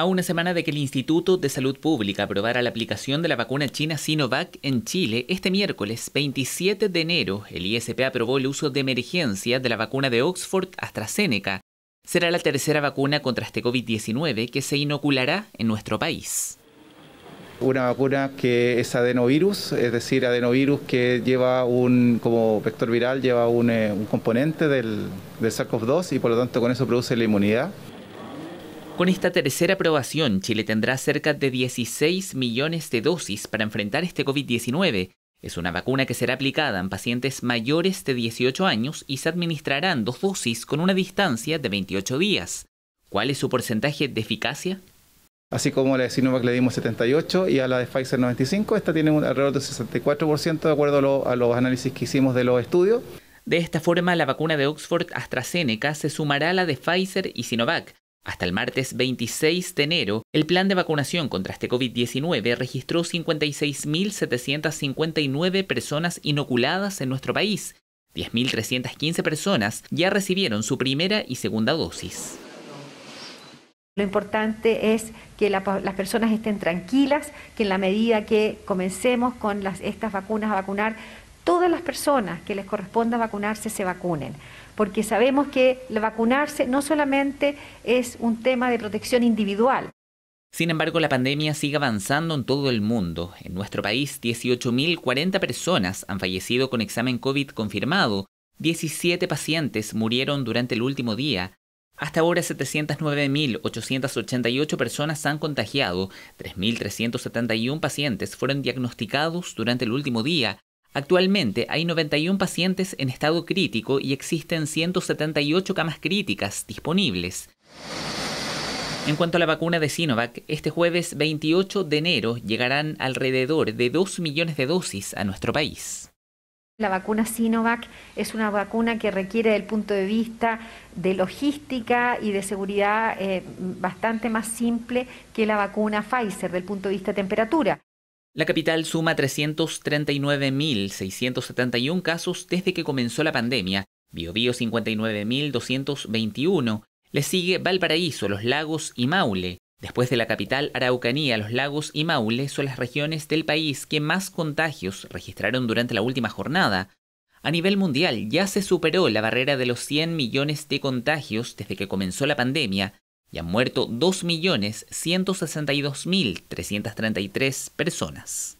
A una semana de que el Instituto de Salud Pública aprobara la aplicación de la vacuna china Sinovac en Chile, este miércoles 27 de enero, el ISP aprobó el uso de emergencia de la vacuna de Oxford AstraZeneca. Será la tercera vacuna contra este COVID-19 que se inoculará en nuestro país una vacuna que es adenovirus, es decir, adenovirus que lleva un, como vector viral, lleva un, eh, componente del, del SARS-CoV-2 y por lo tanto con eso produce la inmunidad. Con esta tercera aprobación, Chile tendrá cerca de 16 millones de dosis para enfrentar este COVID-19. Es una vacuna que será aplicada en pacientes mayores de 18 años y se administrarán dos dosis con una distancia de 28 días. ¿Cuál es su porcentaje de eficacia? Así como a la de Sinovac le dimos 78 y a la de Pfizer 95, esta tiene un alrededor de 64% de acuerdo a los análisis que hicimos de los estudios. De esta forma, la vacuna de Oxford AstraZeneca se sumará a la de Pfizer y Sinovac, hasta el martes 26 de enero, el plan de vacunación contra este COVID-19 registró 56.759 personas inoculadas en nuestro país. 10.315 personas ya recibieron su primera y segunda dosis. Lo importante es que las personas estén tranquilas, que en la medida que comencemos con las, estas vacunas a vacunar, todas las personas que les corresponda vacunarse se vacunen, porque sabemos que vacunarse no solamente es un tema de protección individual. Sin embargo, la pandemia sigue avanzando en todo el mundo. En nuestro país, 18.040 personas han fallecido con examen COVID confirmado, 17 pacientes murieron durante el último día, hasta ahora 709.888 personas han contagiado, 3.371 pacientes fueron diagnosticados durante el último día Actualmente hay 91 pacientes en estado crítico y existen 178 camas críticas disponibles. En cuanto a la vacuna de Sinovac, este jueves 28 de enero llegarán alrededor de 2 millones de dosis a nuestro país. La vacuna Sinovac es una vacuna que requiere, del punto de vista de logística y de seguridad, eh, bastante más simple que la vacuna Pfizer, del punto de vista de temperatura. La capital suma 339.671 casos desde que comenzó la pandemia, Biobío 59.221, le sigue Valparaíso, Los Lagos y Maule. Después de la capital Araucanía, Los Lagos y Maule son las regiones del país que más contagios registraron durante la última jornada. A nivel mundial ya se superó la barrera de los 100 millones de contagios desde que comenzó la pandemia y han muerto 2.162.333 personas.